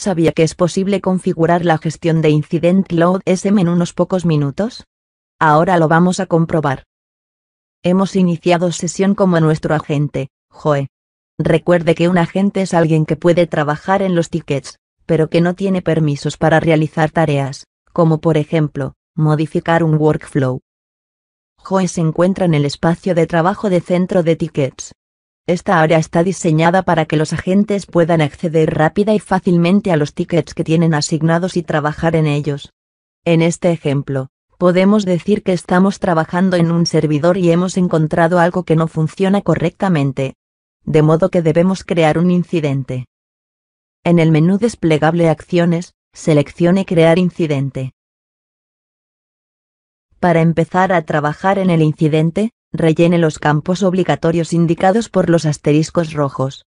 ¿Sabía que es posible configurar la gestión de Incident Load SM en unos pocos minutos? Ahora lo vamos a comprobar. Hemos iniciado sesión como nuestro agente, Joe. Recuerde que un agente es alguien que puede trabajar en los tickets, pero que no tiene permisos para realizar tareas, como por ejemplo, modificar un workflow. Joe se encuentra en el espacio de trabajo de centro de tickets. Esta área está diseñada para que los agentes puedan acceder rápida y fácilmente a los tickets que tienen asignados y trabajar en ellos. En este ejemplo, podemos decir que estamos trabajando en un servidor y hemos encontrado algo que no funciona correctamente. De modo que debemos crear un incidente. En el menú desplegable Acciones, seleccione Crear incidente. Para empezar a trabajar en el incidente, Rellene los campos obligatorios indicados por los asteriscos rojos.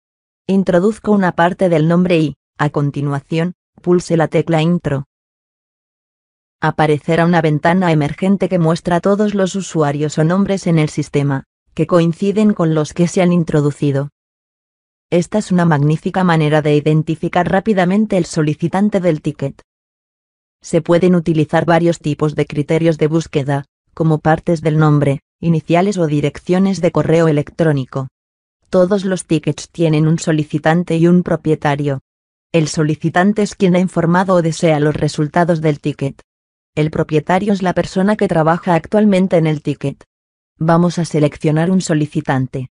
Introduzco una parte del nombre y, a continuación, pulse la tecla Intro. Aparecerá una ventana emergente que muestra todos los usuarios o nombres en el sistema, que coinciden con los que se han introducido. Esta es una magnífica manera de identificar rápidamente el solicitante del ticket. Se pueden utilizar varios tipos de criterios de búsqueda, como partes del nombre, iniciales o direcciones de correo electrónico. Todos los tickets tienen un solicitante y un propietario. El solicitante es quien ha informado o desea los resultados del ticket. El propietario es la persona que trabaja actualmente en el ticket. Vamos a seleccionar un solicitante.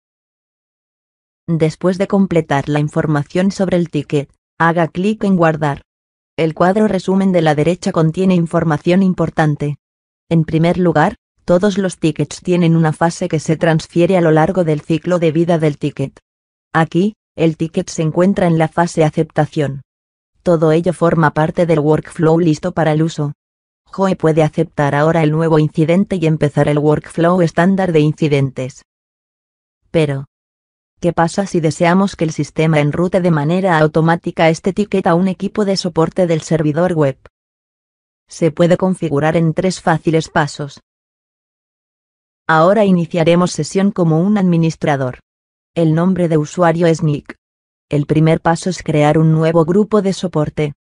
Después de completar la información sobre el ticket, haga clic en Guardar. El cuadro resumen de la derecha contiene información importante. En primer lugar, todos los tickets tienen una fase que se transfiere a lo largo del ciclo de vida del ticket. Aquí, el ticket se encuentra en la fase aceptación. Todo ello forma parte del workflow listo para el uso. Joe puede aceptar ahora el nuevo incidente y empezar el workflow estándar de incidentes. Pero, ¿qué pasa si deseamos que el sistema enrute de manera automática este ticket a un equipo de soporte del servidor web? Se puede configurar en tres fáciles pasos. Ahora iniciaremos sesión como un administrador. El nombre de usuario es Nick. El primer paso es crear un nuevo grupo de soporte.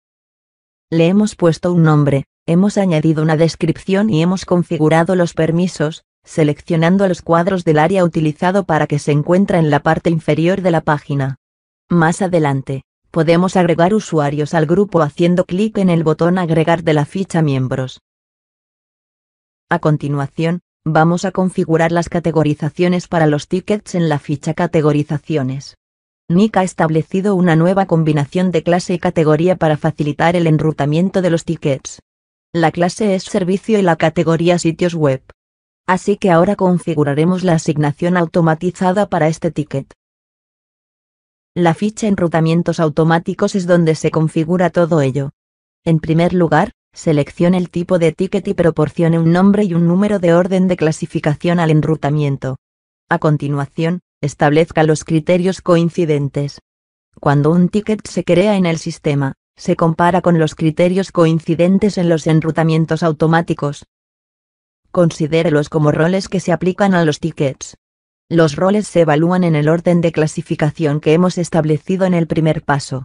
Le hemos puesto un nombre, hemos añadido una descripción y hemos configurado los permisos, seleccionando los cuadros del área utilizado para que se encuentra en la parte inferior de la página. Más adelante, podemos agregar usuarios al grupo haciendo clic en el botón agregar de la ficha miembros. A continuación, Vamos a configurar las categorizaciones para los tickets en la ficha Categorizaciones. Nick ha establecido una nueva combinación de clase y categoría para facilitar el enrutamiento de los tickets. La clase es servicio y la categoría sitios web. Así que ahora configuraremos la asignación automatizada para este ticket. La ficha Enrutamientos automáticos es donde se configura todo ello. En primer lugar, seleccione el tipo de ticket y proporcione un nombre y un número de orden de clasificación al enrutamiento. A continuación, establezca los criterios coincidentes. Cuando un ticket se crea en el sistema, se compara con los criterios coincidentes en los enrutamientos automáticos. Considérelos como roles que se aplican a los tickets. Los roles se evalúan en el orden de clasificación que hemos establecido en el primer paso.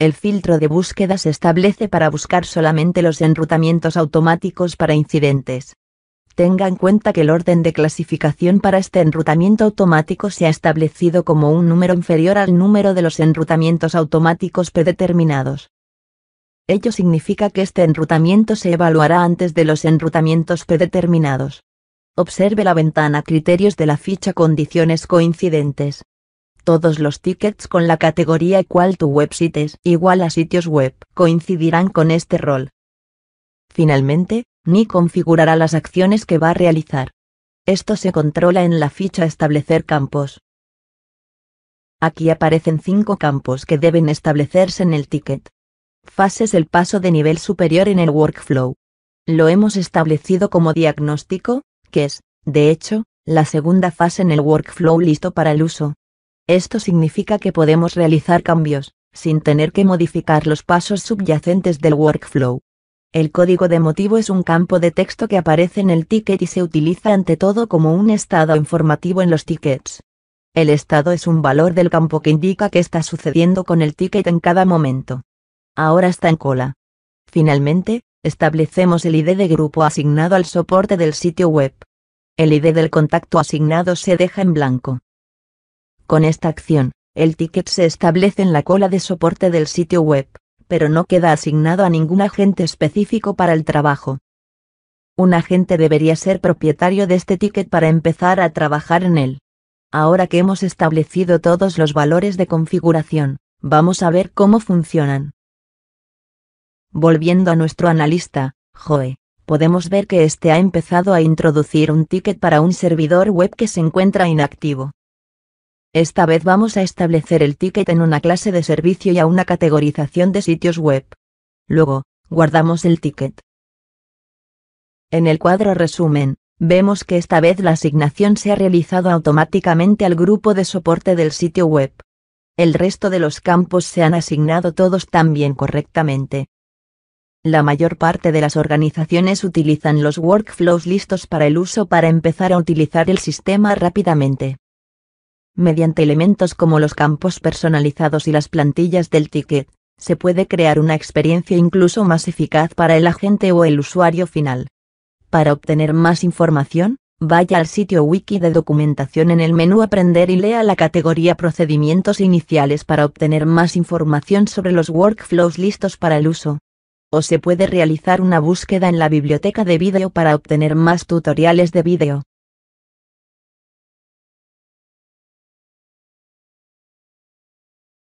El filtro de búsqueda se establece para buscar solamente los enrutamientos automáticos para incidentes. Tenga en cuenta que el orden de clasificación para este enrutamiento automático se ha establecido como un número inferior al número de los enrutamientos automáticos predeterminados. Ello significa que este enrutamiento se evaluará antes de los enrutamientos predeterminados. Observe la ventana Criterios de la ficha Condiciones coincidentes. Todos los tickets con la categoría Equal to Websites igual a sitios web coincidirán con este rol. Finalmente, ni configurará las acciones que va a realizar. Esto se controla en la ficha Establecer campos. Aquí aparecen cinco campos que deben establecerse en el ticket. Fase es el paso de nivel superior en el workflow. Lo hemos establecido como diagnóstico, que es, de hecho, la segunda fase en el workflow listo para el uso. Esto significa que podemos realizar cambios, sin tener que modificar los pasos subyacentes del workflow. El código de motivo es un campo de texto que aparece en el ticket y se utiliza ante todo como un estado informativo en los tickets. El estado es un valor del campo que indica qué está sucediendo con el ticket en cada momento. Ahora está en cola. Finalmente, establecemos el ID de grupo asignado al soporte del sitio web. El ID del contacto asignado se deja en blanco. Con esta acción, el ticket se establece en la cola de soporte del sitio web, pero no queda asignado a ningún agente específico para el trabajo. Un agente debería ser propietario de este ticket para empezar a trabajar en él. Ahora que hemos establecido todos los valores de configuración, vamos a ver cómo funcionan. Volviendo a nuestro analista, Joe, podemos ver que este ha empezado a introducir un ticket para un servidor web que se encuentra inactivo. Esta vez vamos a establecer el ticket en una clase de servicio y a una categorización de sitios web. Luego, guardamos el ticket. En el cuadro resumen, vemos que esta vez la asignación se ha realizado automáticamente al grupo de soporte del sitio web. El resto de los campos se han asignado todos también correctamente. La mayor parte de las organizaciones utilizan los workflows listos para el uso para empezar a utilizar el sistema rápidamente. Mediante elementos como los campos personalizados y las plantillas del ticket, se puede crear una experiencia incluso más eficaz para el agente o el usuario final. Para obtener más información, vaya al sitio wiki de documentación en el menú Aprender y lea la categoría Procedimientos iniciales para obtener más información sobre los workflows listos para el uso. O se puede realizar una búsqueda en la biblioteca de vídeo para obtener más tutoriales de vídeo.